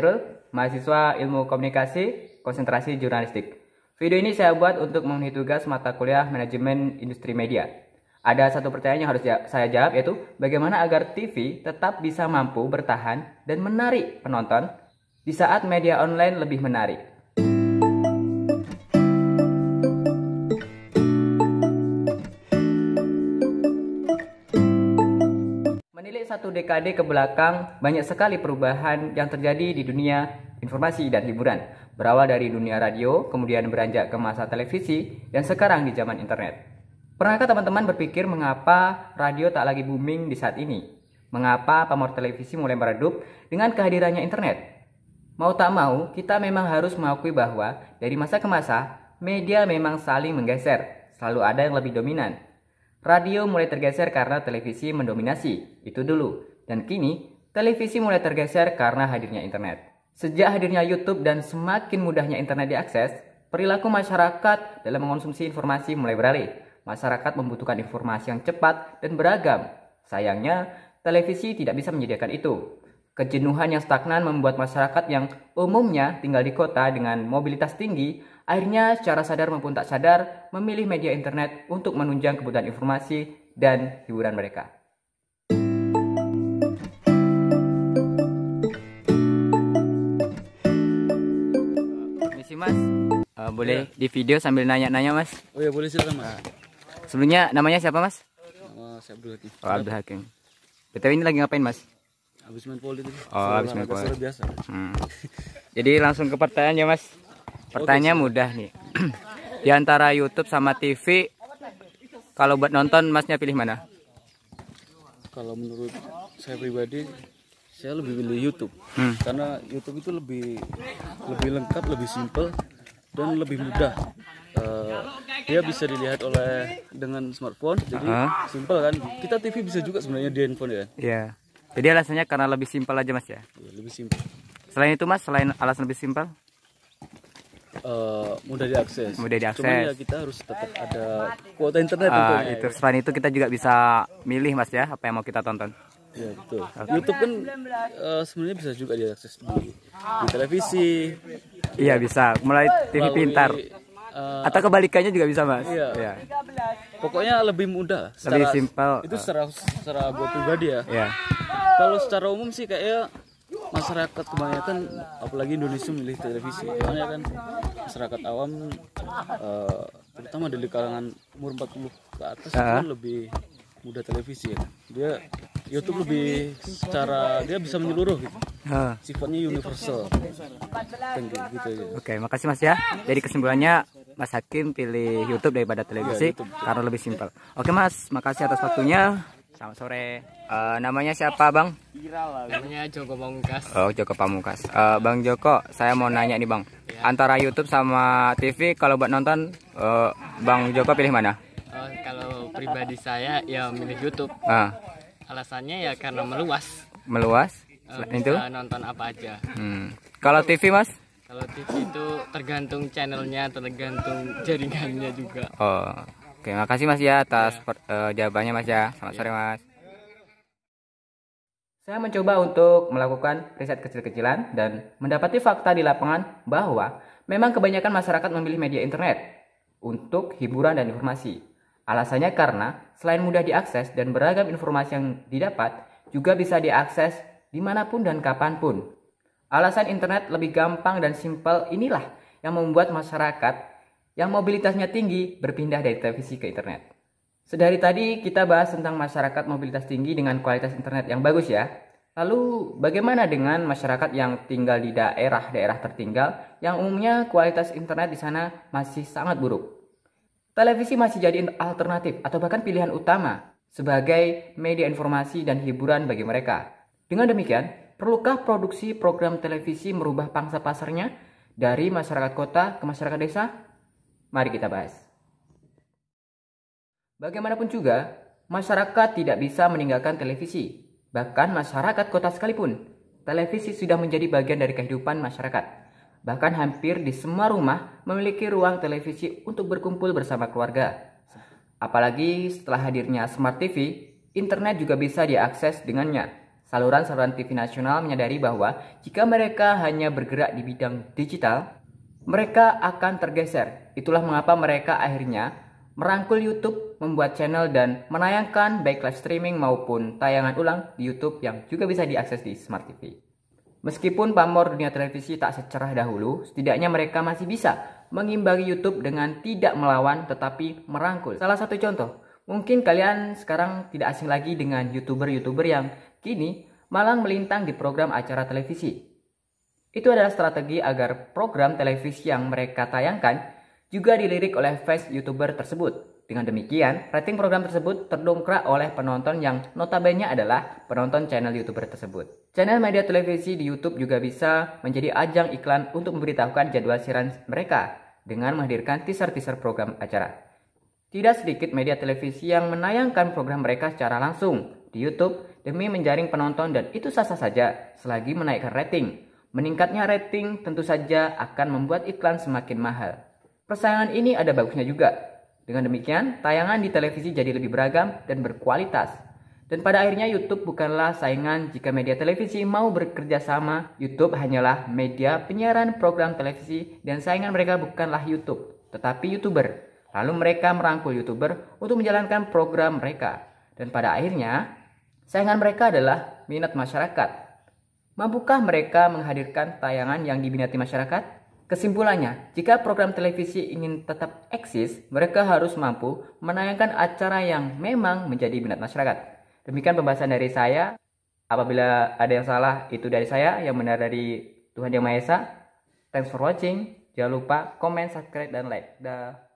Khairul, mahasiswa Ilmu Komunikasi, konsentrasi jurnalistik. Video ini saya buat untuk memenuhi tugas mata kuliah Manajemen Industri Media. Ada satu pertanyaan yang harus saya jawab yaitu bagaimana agar TV tetap bisa mampu bertahan dan menarik penonton di saat media online lebih menarik. satu dekade ke belakang, banyak sekali perubahan yang terjadi di dunia informasi dan hiburan. Berawal dari dunia radio, kemudian beranjak ke masa televisi, dan sekarang di zaman internet. Pernahkah teman-teman berpikir mengapa radio tak lagi booming di saat ini? Mengapa pamor televisi mulai meredup dengan kehadirannya internet? Mau tak mau, kita memang harus mengakui bahwa dari masa ke masa, media memang saling menggeser. Selalu ada yang lebih dominan, Radio mulai tergeser karena televisi mendominasi, itu dulu. Dan kini, televisi mulai tergeser karena hadirnya internet. Sejak hadirnya YouTube dan semakin mudahnya internet diakses, perilaku masyarakat dalam mengonsumsi informasi mulai beralih. Masyarakat membutuhkan informasi yang cepat dan beragam. Sayangnya, televisi tidak bisa menyediakan itu. Kejenuhan yang stagnan membuat masyarakat yang umumnya tinggal di kota dengan mobilitas tinggi akhirnya secara sadar maupun tak sadar memilih media internet untuk menunjang kebutuhan informasi dan hiburan mereka. Misi Mas, uh, boleh ya. di video sambil nanya-nanya Mas? Oh ya boleh silakan Mas. Ah. Sebelumnya namanya siapa Mas? Nama saya Abdul Hakim. Oh, Abdul Hakim. Betawi ini lagi ngapain Mas? Abis main poli tadi. Oh, abis main poli. Biasa. Hmm. Jadi langsung ke pertanyaan ya, Mas. Pertanyaan mudah nih. Di antara YouTube sama TV, kalau buat nonton masnya pilih mana? Kalau menurut saya pribadi, saya lebih pilih YouTube. Hmm. Karena YouTube itu lebih lebih lengkap, lebih simpel dan lebih mudah. Uh, dia bisa dilihat oleh dengan smartphone, jadi uh -huh. simple kan. Kita TV bisa juga sebenarnya di handphone ya. Iya. Jadi alasannya karena lebih simpel aja mas ya? ya lebih simpel. Selain itu mas, selain alasan lebih simpel? Eh, mudah diakses. Mudah diakses. Cuman ya kita harus tetap ada kuota internet uh, ah, tentunya. Itu ya. selain itu kita juga bisa milih Mas ya apa yang mau kita tonton. Ya betul. Okay. YouTube kan uh, sebenarnya bisa juga diakses di, di televisi. Iya bisa. Mulai TV Lalu, pintar. Uh, atau kebalikannya juga bisa mas. Iya. Ya. Pokoknya lebih mudah. lebih simpel. Itu secara secara gue pribadi ya. Iya. Kalau secara umum sih kayak masyarakat kebanyakan apalagi Indonesia milih televisi kan masyarakat awam uh, terutama dari kalangan umur 40 ke atas uh ah. -huh. Kan lebih mudah televisi ya. Dia YouTube lebih secara dia bisa menyeluruh gitu. Uh. Sifatnya universal. Gitu, gitu, gitu. Oke, okay, makasih Mas ya. Jadi kesimpulannya Mas Hakim pilih YouTube daripada televisi ya, YouTube. karena lebih simpel. Oke okay, Mas, makasih atas waktunya. Selamat sore. Uh, namanya siapa bang? Namanya Joko Pamungkas. Oh Joko Pamungkas. Uh, bang Joko, saya mau nanya nih bang. Ya. Antara YouTube sama TV, kalau buat nonton, uh, bang Joko pilih mana? Uh, kalau pribadi saya ya milih YouTube. Uh. Alasannya ya karena meluas. Meluas? Uh, itu? Nonton apa aja. Hmm. Kalau TV mas? Kalau TV itu tergantung channelnya, tergantung jaringannya juga. Oh. Oke, makasih Mas ya atas ya. Uh, jawabannya Mas ya. Selamat ya. sore Mas. Saya mencoba untuk melakukan riset kecil-kecilan dan mendapati fakta di lapangan bahwa memang kebanyakan masyarakat memilih media internet untuk hiburan dan informasi. Alasannya karena selain mudah diakses dan beragam informasi yang didapat, juga bisa diakses dimanapun dan kapanpun. Alasan internet lebih gampang dan simpel inilah yang membuat masyarakat yang mobilitasnya tinggi berpindah dari televisi ke internet. Sedari tadi kita bahas tentang masyarakat mobilitas tinggi dengan kualitas internet yang bagus ya. Lalu bagaimana dengan masyarakat yang tinggal di daerah-daerah tertinggal yang umumnya kualitas internet di sana masih sangat buruk? Televisi masih jadi alternatif atau bahkan pilihan utama sebagai media informasi dan hiburan bagi mereka. Dengan demikian, perlukah produksi program televisi merubah pangsa pasarnya dari masyarakat kota ke masyarakat desa? Mari kita bahas. Bagaimanapun juga, masyarakat tidak bisa meninggalkan televisi. Bahkan masyarakat kota sekalipun, televisi sudah menjadi bagian dari kehidupan masyarakat. Bahkan hampir di semua rumah memiliki ruang televisi untuk berkumpul bersama keluarga. Apalagi setelah hadirnya Smart TV, internet juga bisa diakses dengannya. Saluran-saluran TV nasional menyadari bahwa jika mereka hanya bergerak di bidang digital, mereka akan tergeser. Itulah mengapa mereka akhirnya merangkul YouTube, membuat channel, dan menayangkan baik live streaming maupun tayangan ulang di YouTube yang juga bisa diakses di Smart TV. Meskipun pamor dunia televisi tak secerah dahulu, setidaknya mereka masih bisa mengimbangi YouTube dengan tidak melawan tetapi merangkul. Salah satu contoh, mungkin kalian sekarang tidak asing lagi dengan YouTuber-YouTuber yang kini malang melintang di program acara televisi itu adalah strategi agar program televisi yang mereka tayangkan juga dilirik oleh fans YouTuber tersebut. Dengan demikian, rating program tersebut terdongkrak oleh penonton yang notabene adalah penonton channel YouTuber tersebut. Channel media televisi di YouTube juga bisa menjadi ajang iklan untuk memberitahukan jadwal siaran mereka dengan menghadirkan teaser-teaser program acara. Tidak sedikit media televisi yang menayangkan program mereka secara langsung di YouTube demi menjaring penonton dan itu sah-sah saja selagi menaikkan rating. Meningkatnya rating tentu saja akan membuat iklan semakin mahal. Persaingan ini ada bagusnya juga. Dengan demikian, tayangan di televisi jadi lebih beragam dan berkualitas. Dan pada akhirnya YouTube bukanlah saingan jika media televisi mau bekerja sama. YouTube hanyalah media penyiaran program televisi dan saingan mereka bukanlah YouTube, tetapi YouTuber. Lalu mereka merangkul YouTuber untuk menjalankan program mereka. Dan pada akhirnya, saingan mereka adalah minat masyarakat Mampukah mereka menghadirkan tayangan yang diminati masyarakat? Kesimpulannya, jika program televisi ingin tetap eksis, mereka harus mampu menayangkan acara yang memang menjadi minat masyarakat. Demikian pembahasan dari saya. Apabila ada yang salah, itu dari saya. Yang benar dari Tuhan Yang Maha Esa. Thanks for watching. Jangan lupa komen, subscribe, dan like. Dah.